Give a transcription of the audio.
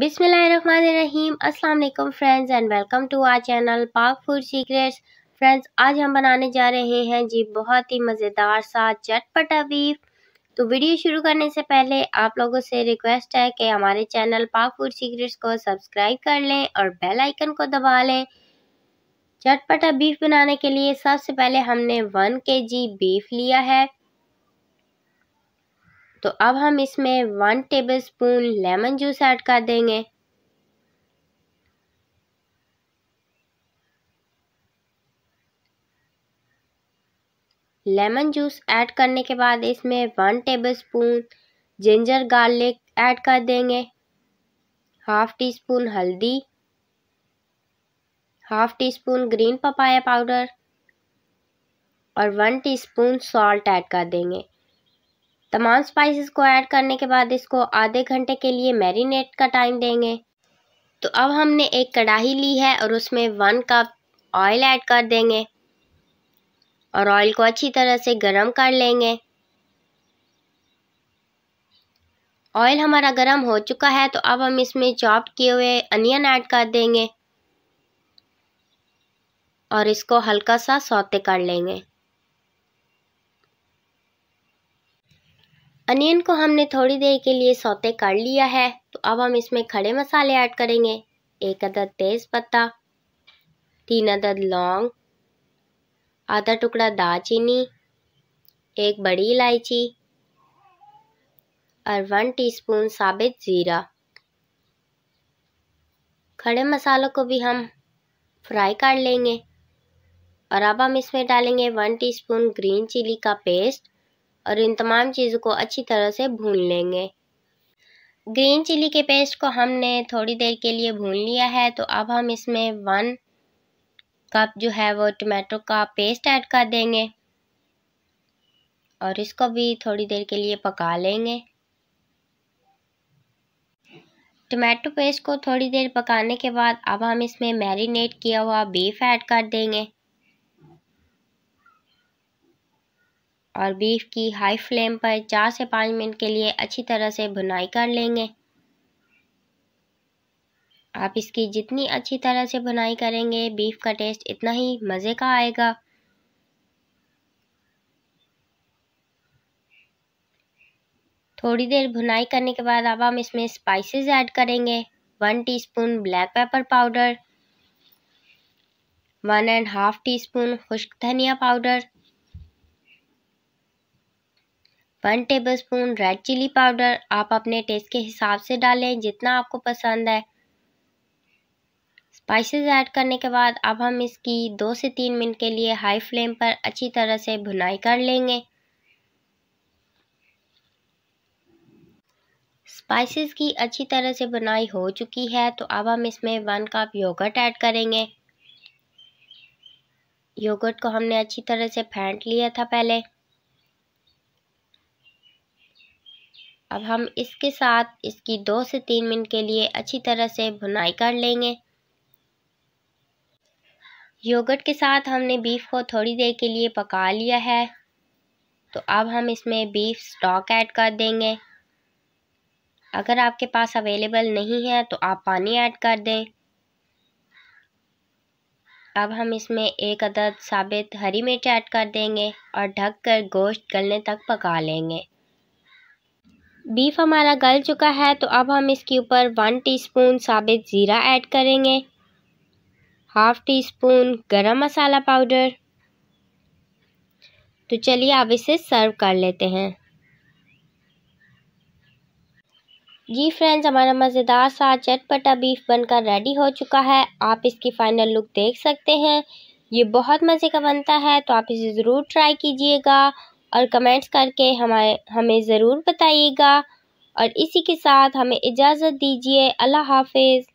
बिसमीम अस्सलाम friends and welcome to our channel Pak food secrets friends आज हम बनाने जा रहे हैं जी बहुत ही मज़ेदार सा चटपटा बीफ तो वीडियो शुरू करने से पहले आप लोगों से रिक्वेस्ट है कि हमारे चैनल पाक फूड सीक्रेट्स को सब्सक्राइब कर लें और बेल आइकन को दबा लें चटपटा बीफ बनाने के लिए सबसे पहले हमने वन के जी बीफ लिया है तो अब हम इसमें one tablespoon lemon juice add कर देंगे लेमन जूस ऐड करने के बाद इसमें one tablespoon ginger garlic add कर देंगे हाफ टी स्पून हल्दी half teaspoon green papaya powder और वन टीस्पून सॉल्ट ऐड कर देंगे तमाम तो स्पाइसेस को ऐड करने के बाद इसको आधे घंटे के लिए मैरिनेट का टाइम देंगे तो अब हमने एक कढ़ाई ली है और उसमें वन कप ऑयल ऐड कर देंगे और ऑयल को अच्छी तरह से गर्म कर लेंगे ऑयल हमारा गर्म हो चुका है तो अब हम इसमें चॉप किए हुए अनियन ऐड कर देंगे और इसको हल्का सा सौते कर लेंगे अनियन को हमने थोड़ी देर के लिए सौते कर लिया है तो अब हम इसमें खड़े मसाले ऐड करेंगे एक अदद तेज़ पत्ता तीन अदद लौंग आधा टुकड़ा दालचीनी एक बड़ी इलायची और वन टीस्पून साबित ज़ीरा खड़े मसालों को भी हम फ्राई कर लेंगे और अब हम इसमें डालेंगे वन टीस्पून ग्रीन चिली का पेस्ट और इन तमाम चीज़ों को अच्छी तरह से भून लेंगे ग्रीन चिली के पेस्ट को हमने थोड़ी देर के लिए भून लिया है तो अब हम इसमें वन कप जो है वो टमाटो का पेस्ट ऐड कर देंगे और इसको भी थोड़ी देर के लिए पका लेंगे टमाटो पेस्ट को थोड़ी देर पकाने के बाद अब हम इसमें मैरिनेट किया हुआ बीफ ऐड कर देंगे और बीफ की हाई फ्लेम पर चार से पाँच मिनट के लिए अच्छी तरह से भुनाई कर लेंगे आप इसकी जितनी अच्छी तरह से भुनाई करेंगे बीफ का टेस्ट इतना ही मज़े का आएगा थोड़ी देर भुनाई करने के बाद अब हम इसमें स्पाइसेस ऐड करेंगे one teaspoon black pepper powder one and half teaspoon खुश्क धनिया powder one tablespoon red chilli powder आप अपने टेस्ट के हिसाब से डालें जितना आपको पसंद है स्पाइसेस ऐड करने के बाद अब हम इसकी दो से तीन मिनट के लिए हाई फ्लेम पर अच्छी तरह से भुनाई कर लेंगे स्पाइसेस की अच्छी तरह से बुनाई हो चुकी है तो अब हम इसमें वन कप योगर्ट ऐड करेंगे योगर्ट को हमने अच्छी तरह से फेंट लिया था पहले अब हम इसके साथ इसकी दो से तीन मिनट के लिए अच्छी तरह से भुनाई कर लेंगे योगर्ट के साथ हमने बीफ को थोड़ी देर के लिए पका लिया है तो अब हम इसमें बीफ स्टॉक ऐड कर देंगे अगर आपके पास अवेलेबल नहीं है तो आप पानी ऐड कर दें अब हम इसमें एक अदद साबित हरी मिर्च ऐड कर देंगे और ढक कर गोश्त गलने तक पका लेंगे बीफ हमारा गल चुका है तो अब हम इसके ऊपर वन टीस्पून साबित ज़ीरा ऐड करेंगे हाफ टी स्पून गरम मसाला पाउडर तो चलिए आप इसे सर्व कर लेते हैं जी फ्रेंड्स हमारा मज़ेदार सा चटपटा बीफ बनकर रेडी हो चुका है आप इसकी फ़ाइनल लुक देख सकते हैं ये बहुत मज़े का बनता है तो आप इसे ज़रूर ट्राई कीजिएगा और कमेंट्स करके हमारे हमें ज़रूर बताइएगा और इसी के साथ हमें इजाज़त दीजिए अल्लाह हाफ़िज़